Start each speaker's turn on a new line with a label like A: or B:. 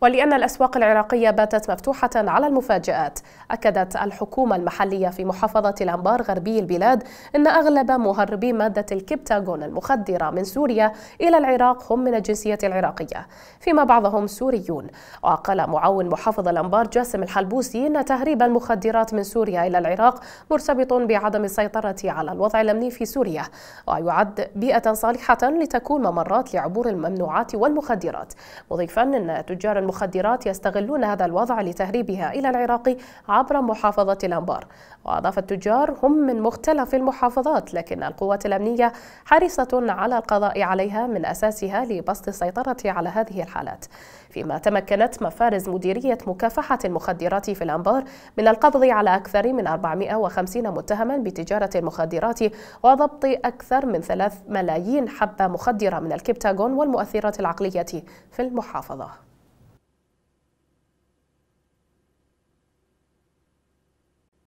A: ولأن الأسواق العراقية باتت مفتوحة على المفاجآت أكدت الحكومة المحلية في محافظة الأنبار غربي البلاد أن أغلب مهربي مادة الكبتاغون المخدرة من سوريا إلى العراق هم من الجنسية العراقية فيما بعضهم سوريون وقال معاون محافظ الأنبار جاسم الحلبوسي أن تهريب المخدرات من سوريا إلى العراق مرتبط بعدم السيطرة على الوضع الأمني في سوريا ويعد بيئة صالحة لتكون ممرات لعبور الممنوعات والمخدرات مضيفا أن تجار المخدرات يستغلون هذا الوضع لتهريبها إلى العراق عبر محافظة الأنبار وأضاف التجار هم من مختلف المحافظات لكن القوات الأمنية حريصة على القضاء عليها من أساسها لبسط السيطرة على هذه الحالات فيما تمكنت مفارز مديرية مكافحة المخدرات في الأنبار من القبض على أكثر من 450 متهما بتجارة المخدرات وضبط أكثر من 3 ملايين حبة مخدرة من الكبتاغون والمؤثرات العقلية في المحافظة